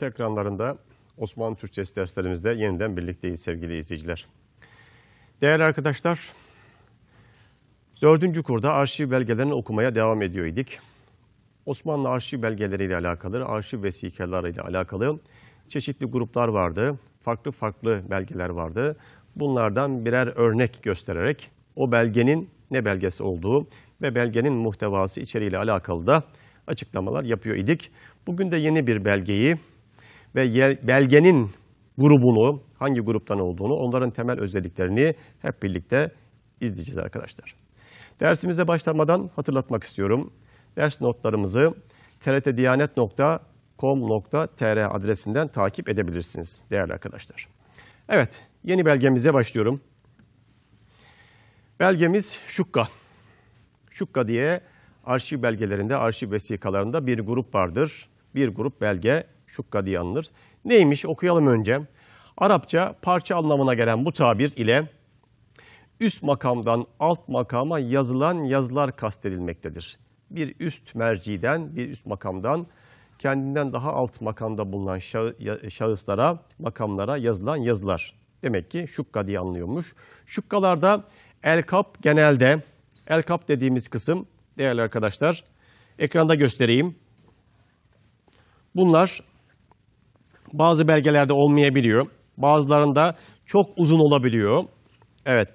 TRT ekranlarında Osmanlı Türkçesi derslerimizde yeniden birlikteyiz sevgili izleyiciler. Değerli arkadaşlar, dördüncü kurda arşiv belgelerini okumaya devam ediyor idik. Osmanlı arşiv belgeleriyle alakalı, arşiv vesikalarıyla alakalı çeşitli gruplar vardı. Farklı farklı belgeler vardı. Bunlardan birer örnek göstererek o belgenin ne belgesi olduğu ve belgenin muhtevası içeriğiyle alakalı da açıklamalar yapıyor idik. Bugün de yeni bir belgeyi ve belgenin grubunu, hangi gruptan olduğunu, onların temel özelliklerini hep birlikte izleyeceğiz arkadaşlar. Dersimize başlamadan hatırlatmak istiyorum. Ders notlarımızı trtdiyanet.com.tr adresinden takip edebilirsiniz değerli arkadaşlar. Evet, yeni belgemize başlıyorum. Belgemiz Şukka. Şukka diye arşiv belgelerinde, arşiv vesikalarında bir grup vardır. Bir grup belge şukka diye anılır. Neymiş okuyalım önce. Arapça parça anlamına gelen bu tabir ile üst makamdan alt makama yazılan yazılar kastedilmektedir. Bir üst merciden, bir üst makamdan kendinden daha alt makamda bulunan şahıslara, makamlara yazılan yazılar. Demek ki şukka diye anlıyormuş. Şukkalarda el-kap genelde, el-kap dediğimiz kısım değerli arkadaşlar ekranda göstereyim. Bunlar bazı belgelerde olmayabiliyor. Bazılarında çok uzun olabiliyor. Evet.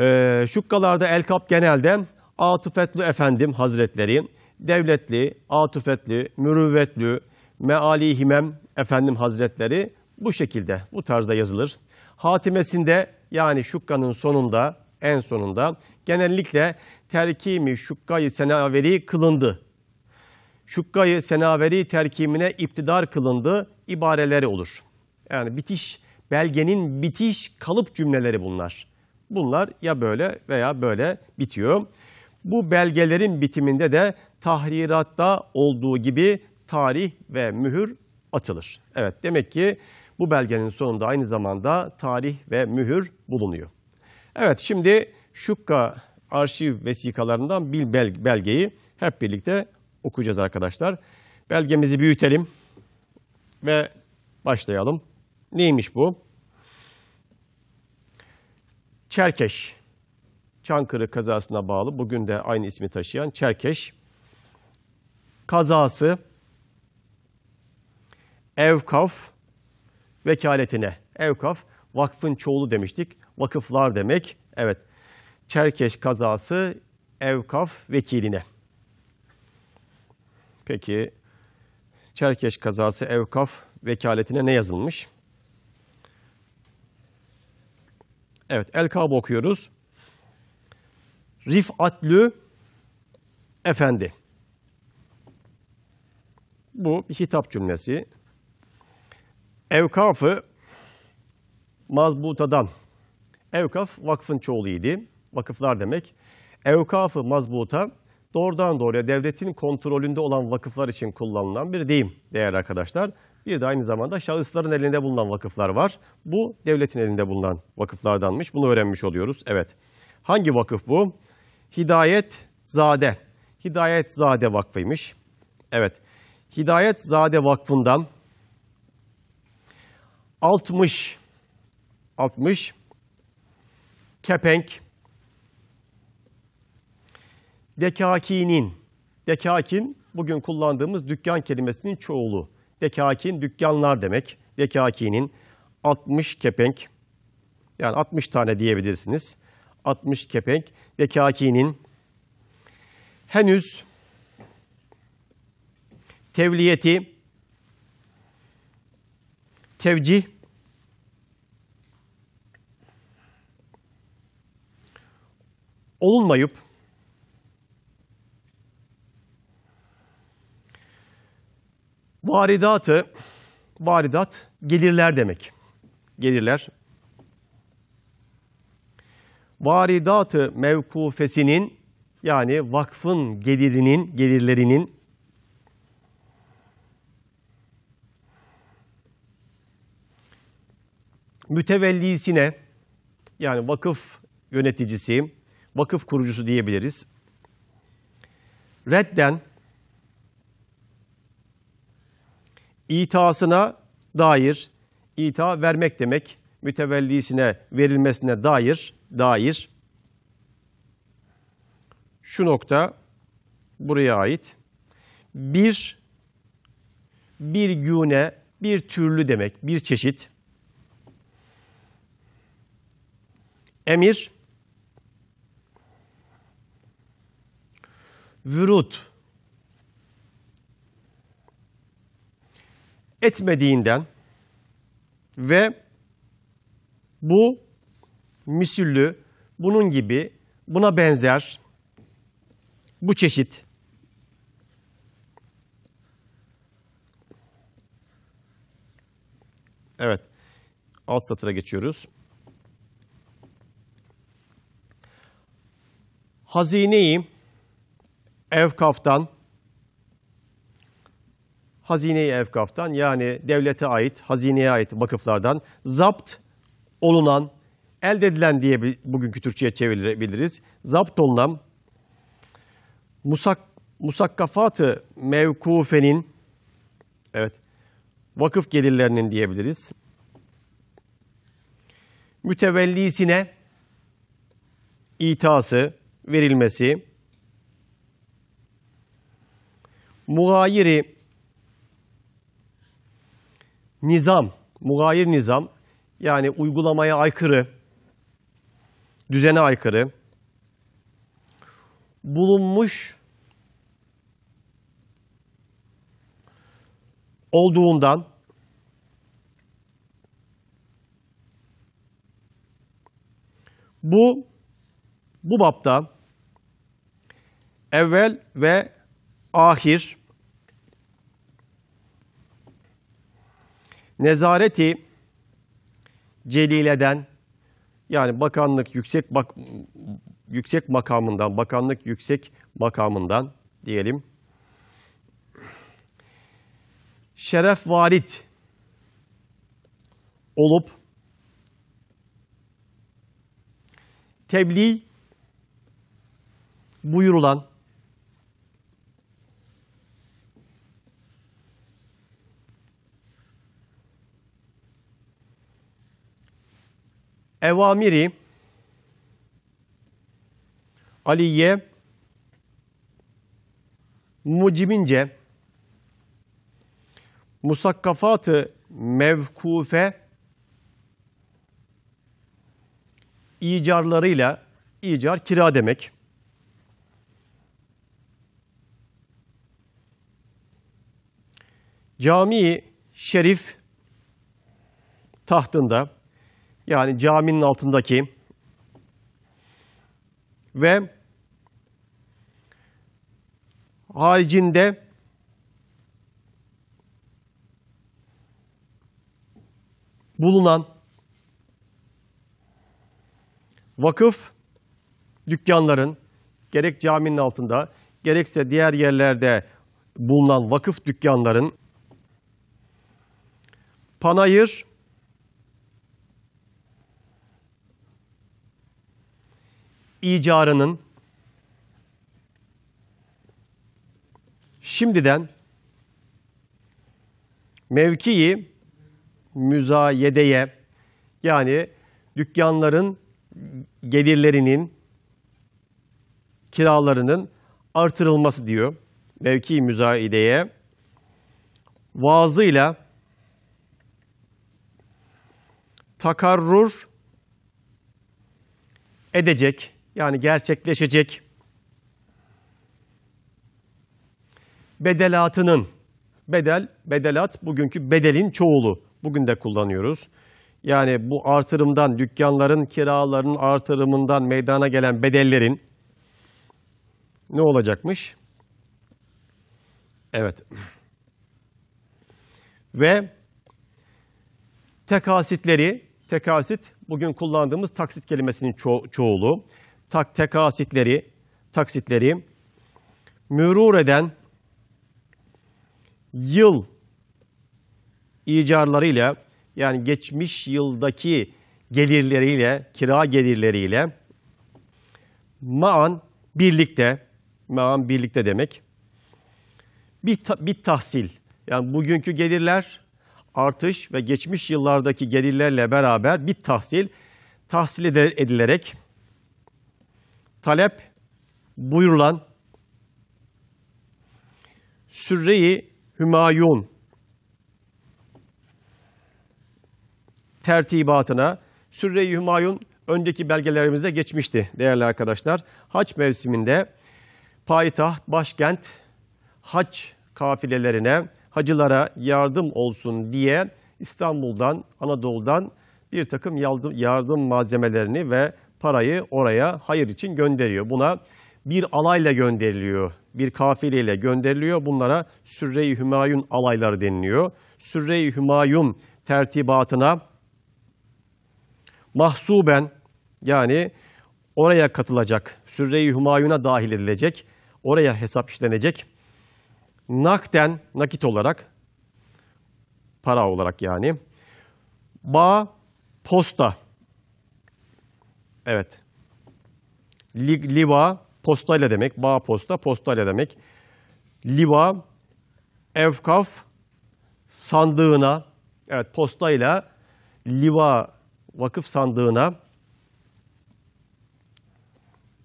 Ee, şukkalarda el kap genelde Atıfetli Efendim Hazretleri, Devletli, Atıfetli, Mürüvvetli, Meali Himem Efendim Hazretleri bu şekilde, bu tarzda yazılır. Hatimesinde yani şukkanın sonunda, en sonunda genellikle terkimi şukkayı senaveri kılındı şukkayı senaveri terkimine iptidar kılındı ibareleri olur. Yani bitiş belgenin bitiş kalıp cümleleri bunlar. Bunlar ya böyle veya böyle bitiyor. Bu belgelerin bitiminde de tahriratta olduğu gibi tarih ve mühür atılır. Evet demek ki bu belgenin sonunda aynı zamanda tarih ve mühür bulunuyor. Evet şimdi Şukka arşiv vesikalarından bir belgeyi hep birlikte okuyacağız arkadaşlar. Belgemizi büyütelim ve başlayalım. Neymiş bu? Çerkeş. Çankırı kazasına bağlı bugün de aynı ismi taşıyan Çerkeş kazası Evkaf vekaletine. Evkaf vakfın çoğulu demiştik. Vakıflar demek. Evet. Çerkeş kazası Evkaf vekiline. Peki Çerkeş kazası evkaf vekaletine ne yazılmış? Evet El Kabı okuyoruz. Rifatlü Efendi. Bu bir hitap cümlesi. Evkafı mazbutadan. Evkaf vakfın çoğuluydu. Vakıflar demek. Evkafı mazbuta doğrudan doğruya devletin kontrolünde olan vakıflar için kullanılan bir deyim değerli arkadaşlar. Bir de aynı zamanda şahısların elinde bulunan vakıflar var. Bu devletin elinde bulunan vakıflardanmış. Bunu öğrenmiş oluyoruz. Evet. Hangi vakıf bu? Hidayet Zade. Hidayet Zade Vakfı'ymış. Evet. Hidayet Zade Vakfı'ndan 60 60 kepenk dekakinin, dekakin bugün kullandığımız dükkan kelimesinin çoğulu. Dekakin dükkanlar demek. Dekakinin 60 kepenk yani 60 tane diyebilirsiniz. 60 kepenk dekakinin henüz tevliyeti tevcih olunmayıp Varidatı, varidat gelirler demek. Gelirler. Varidatı mevkufesinin yani vakfın gelirinin, gelirlerinin mütevellisine yani vakıf yöneticisi, vakıf kurucusu diyebiliriz. Redden itasına dair, ita vermek demek, mütevellisine verilmesine dair, dair şu nokta buraya ait. Bir, bir güne, bir türlü demek, bir çeşit. Emir, vürut, etmediğinden ve bu misüllü, bunun gibi, buna benzer, bu çeşit Evet. Alt satıra geçiyoruz. Hazineyi Evkaf'tan hazine-i evkaftan yani devlete ait, hazineye ait vakıflardan zapt olunan, elde edilen diye bugünkü Türkçe'ye çevirebiliriz. Zapt olunan musak, musakkafatı mevkufenin, evet, vakıf gelirlerinin diyebiliriz. Mütevellisine itası verilmesi, muayiri nizam, mugayir nizam yani uygulamaya aykırı, düzene aykırı bulunmuş olduğundan bu bu bapta evvel ve ahir nezareti celileden yani bakanlık yüksek bak yüksek makamından, bakanlık yüksek makamından diyelim. Şeref varit olup tebliğ buyurulan evamiri Ali'ye mucibince musakkafatı mevkufe icarlarıyla icar kira demek. Cami Şerif tahtında yani caminin altındaki ve haricinde bulunan vakıf dükkanların gerek caminin altında gerekse diğer yerlerde bulunan vakıf dükkanların panayır icarının şimdiden mevkii müzayedeye yani dükkanların gelirlerinin kiralarının artırılması diyor. Mevki müzayedeye vaazıyla takarrur edecek yani gerçekleşecek bedelatının bedel bedelat bugünkü bedelin çoğulu bugün de kullanıyoruz. Yani bu artırımdan dükkanların kiraların artırımından meydana gelen bedellerin ne olacakmış? Evet. Ve tekasitleri, tekasit bugün kullandığımız taksit kelimesinin ço çoğulu tak tekasitleri, taksitleri mürur eden yıl icarlarıyla yani geçmiş yıldaki gelirleriyle, kira gelirleriyle maan birlikte, maan birlikte demek. Bir, ta, bir tahsil, yani bugünkü gelirler artış ve geçmiş yıllardaki gelirlerle beraber bir tahsil tahsil edilerek talep buyurulan Sürreyi Hümayun tertibatına Sürreyi Hümayun önceki belgelerimizde geçmişti değerli arkadaşlar. Haç mevsiminde payitaht, başkent haç kafilelerine, hacılara yardım olsun diye İstanbul'dan, Anadolu'dan bir takım yardım malzemelerini ve parayı oraya hayır için gönderiyor. Buna bir alayla gönderiliyor, bir kafileyle gönderiliyor. Bunlara Sürre-i Hümayun alayları deniliyor. Sürre-i Hümayun tertibatına mahsuben yani oraya katılacak, Sürre-i Hümayun'a dahil edilecek, oraya hesap işlenecek. Nakden, nakit olarak, para olarak yani. Ba, posta Evet. Li, liva postayla demek. Ba posta postayla demek. Liva evkaf sandığına evet postayla liva vakıf sandığına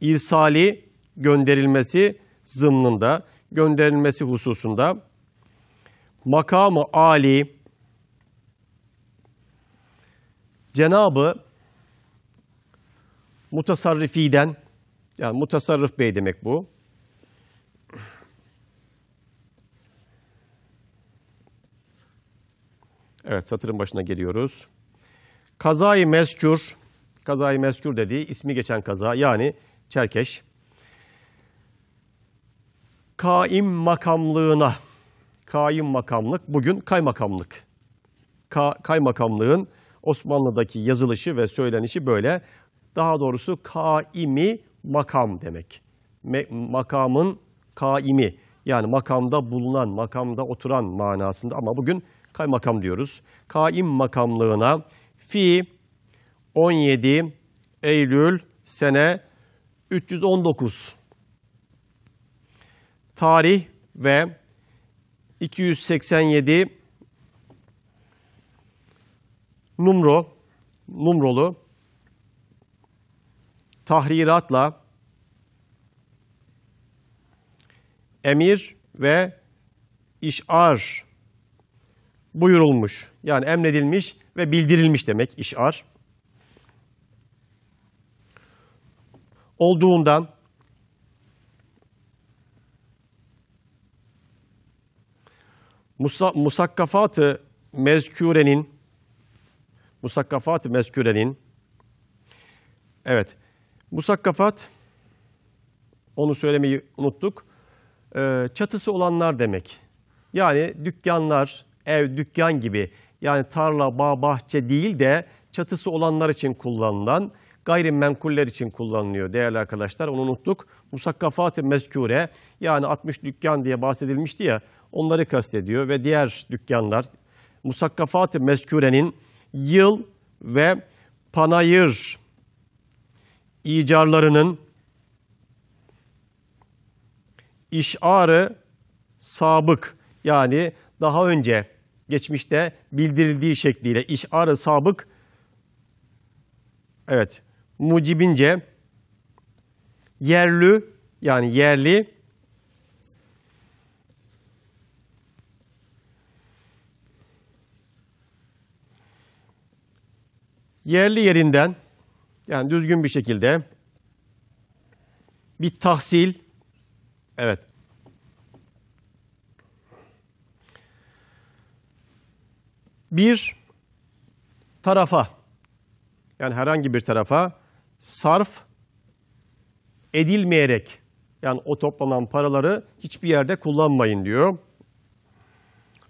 irsali gönderilmesi zımnında gönderilmesi hususunda makamı Ali Cenabı mutasarrifiden, yani mutasarrıf bey demek bu. Evet satırın başına geliyoruz. Kazayı meskür, kazayı meskür dediği ismi geçen kaza yani Çerkeş. Kaim makamlığına, kaim makamlık bugün kaymakamlık. Ka kaymakamlığın Osmanlı'daki yazılışı ve söylenişi böyle. Daha doğrusu kaimi makam demek. Me makamın kaimi yani makamda bulunan, makamda oturan manasında ama bugün kaymakam diyoruz. Kaim makamlığına fi 17 Eylül sene 319 tarih ve 287 numro numrolu tahriratla emir ve işar buyurulmuş. Yani emredilmiş ve bildirilmiş demek işar. Olduğundan Musa, musakkafatı mezkürenin musakkafatı mezkürenin evet Musakkafat, onu söylemeyi unuttuk. Ee, çatısı olanlar demek. Yani dükkanlar, ev, dükkan gibi yani tarla, bağ, bahçe değil de çatısı olanlar için kullanılan, gayrimenkuller için kullanılıyor değerli arkadaşlar. Onu unuttuk. Musakkafat-ı mezkure yani 60 dükkan diye bahsedilmişti ya onları kastediyor ve diğer dükkanlar musakkafat-ı mezkurenin yıl ve panayır icarlarının işarı sabık yani daha önce geçmişte bildirildiği şekliyle işarı sabık evet mucibince yerli yani yerli yerli yerinden yani düzgün bir şekilde bir tahsil, evet. Bir tarafa, yani herhangi bir tarafa sarf edilmeyerek, yani o toplanan paraları hiçbir yerde kullanmayın diyor.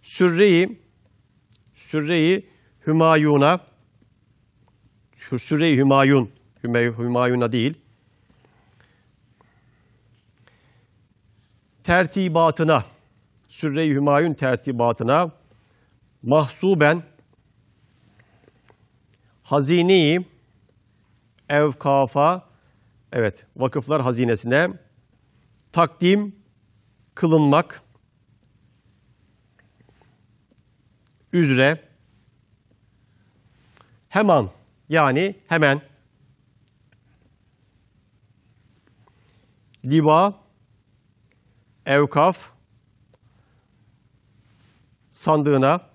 Sürreyi, sürreyi Hümayun'a, Hüsre-i Hümayun, Hümayun'a değil, tertibatına, Sürre-i Hümayun tertibatına mahsuben hazini evkafa, evet vakıflar hazinesine takdim kılınmak üzere hemen yani hemen. liba evkaf sandığına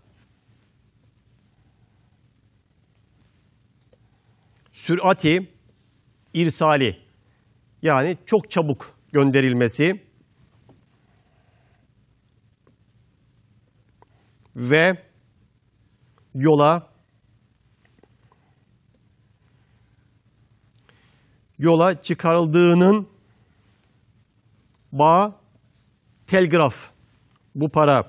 sürati irsali yani çok çabuk gönderilmesi ve yola yola çıkarıldığının bağ telgraf bu para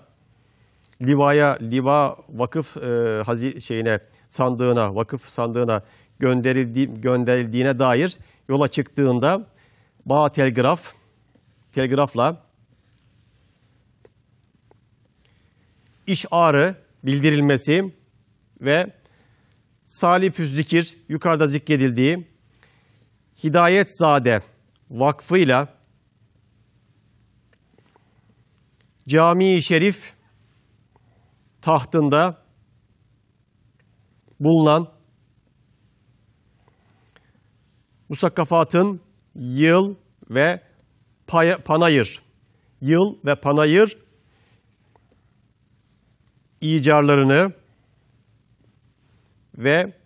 Liva'ya Liva vakıf e, hazi şeyine sandığına vakıf sandığına gönderildi, gönderildiğine dair yola çıktığında bağ telgraf telgrafla iş ağrı bildirilmesi ve salih zikir yukarıda zikredildiği Hidayetzade ile Cami-i Şerif tahtında bulunan musakkafatın yıl ve pay- panayır, yıl ve panayır icarlarını ve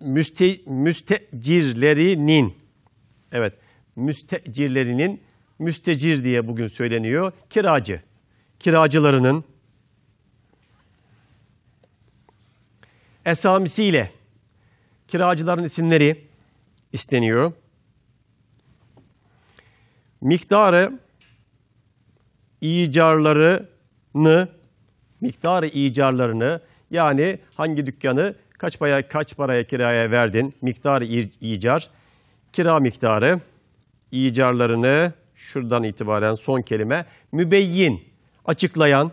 müste, müstecirlerinin evet müstecirlerinin müstecir diye bugün söyleniyor. Kiracı. Kiracılarının esamisiyle kiracıların isimleri isteniyor. Miktarı icarlarını miktarı icarlarını yani hangi dükkanı Kaç paraya, kaç paraya kiraya verdin? Miktar icar. Kira miktarı icarlarını şuradan itibaren son kelime mübeyyin açıklayan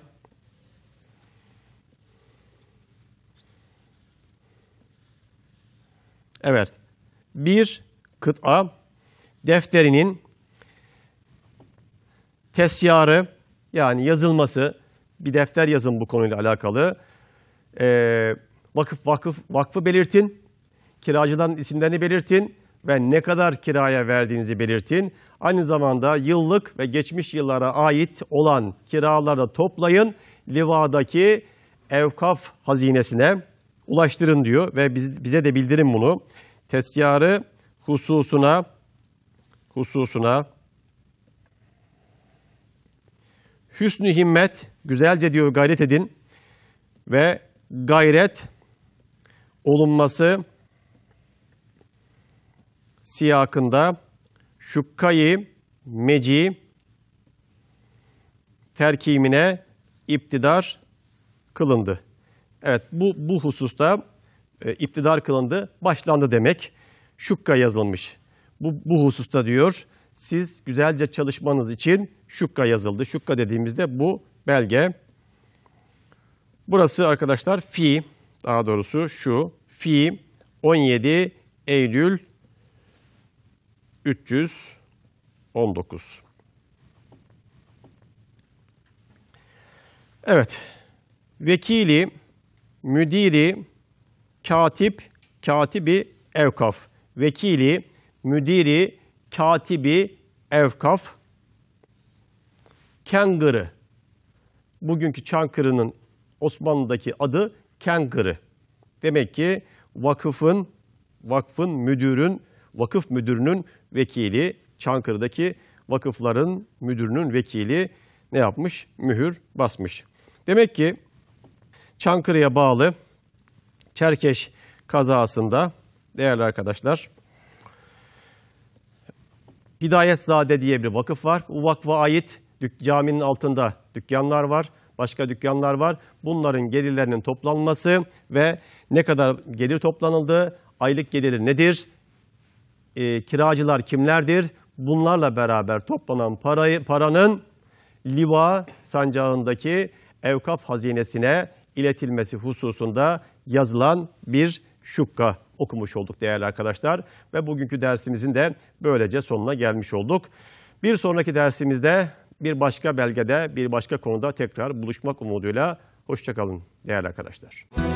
Evet. Bir kıta defterinin tesyarı yani yazılması bir defter yazın bu konuyla alakalı. Ee, vakıf, vakıf vakfı belirtin. Kiracıların isimlerini belirtin ve ne kadar kiraya verdiğinizi belirtin. Aynı zamanda yıllık ve geçmiş yıllara ait olan kiraları da toplayın. Liva'daki evkaf hazinesine ulaştırın diyor ve biz, bize de bildirin bunu. Tesyarı hususuna hususuna hüsnü himmet güzelce diyor gayret edin ve gayret olunması siyakında şukkayı meci terkimine iptidar kılındı. Evet bu, bu hususta e, iptidar kılındı, başlandı demek. Şukka yazılmış. Bu, bu hususta diyor, siz güzelce çalışmanız için şukka yazıldı. Şukka dediğimizde bu belge. Burası arkadaşlar fi. Daha doğrusu şu. Fi 17 Eylül 319. Evet. Vekili, müdiri, katip, katibi evkaf. Vekili, müdiri, katibi evkaf. Kengırı. Bugünkü Çankırı'nın Osmanlı'daki adı kangırı. Demek ki vakıfın, vakfın müdürün, vakıf müdürünün vekili, Çankırı'daki vakıfların müdürünün vekili ne yapmış? Mühür basmış. Demek ki Çankırı'ya bağlı Çerkeş kazasında değerli arkadaşlar Hidayetzade diye bir vakıf var. Bu vakfa ait dük caminin altında dükkanlar var başka dükkanlar var. Bunların gelirlerinin toplanması ve ne kadar gelir toplanıldı, aylık geliri nedir, e, kiracılar kimlerdir? Bunlarla beraber toplanan parayı, paranın Liva sancağındaki evkaf hazinesine iletilmesi hususunda yazılan bir şukka okumuş olduk değerli arkadaşlar. Ve bugünkü dersimizin de böylece sonuna gelmiş olduk. Bir sonraki dersimizde bir başka belgede, bir başka konuda tekrar buluşmak umuduyla hoşçakalın değerli arkadaşlar. Müzik